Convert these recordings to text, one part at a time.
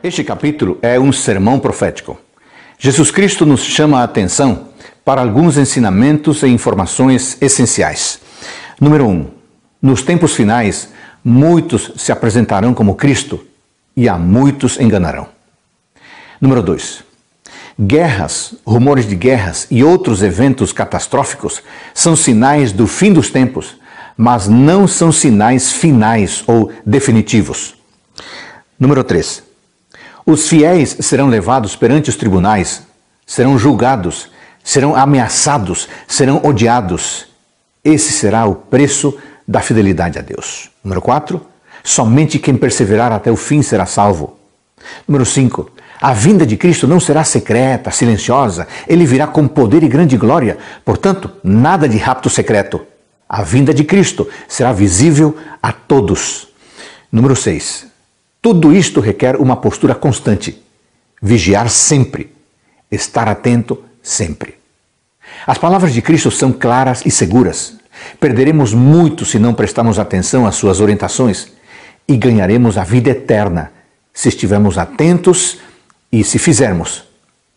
Este capítulo é um sermão profético. Jesus Cristo nos chama a atenção para alguns ensinamentos e informações essenciais. Número 1. Um, nos tempos finais, muitos se apresentarão como Cristo e a muitos enganarão. Número 2. Guerras, rumores de guerras e outros eventos catastróficos são sinais do fim dos tempos, mas não são sinais finais ou definitivos. Número 3. Os fiéis serão levados perante os tribunais, serão julgados, serão ameaçados, serão odiados. Esse será o preço da fidelidade a Deus. Número 4. Somente quem perseverar até o fim será salvo. Número 5. A vinda de Cristo não será secreta, silenciosa. Ele virá com poder e grande glória. Portanto, nada de rapto secreto. A vinda de Cristo será visível a todos. Número 6. Tudo isto requer uma postura constante, vigiar sempre, estar atento sempre. As palavras de Cristo são claras e seguras. Perderemos muito se não prestarmos atenção às suas orientações e ganharemos a vida eterna se estivermos atentos e se fizermos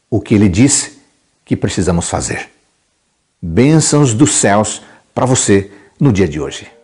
o que ele diz que precisamos fazer. Bênçãos dos céus para você no dia de hoje.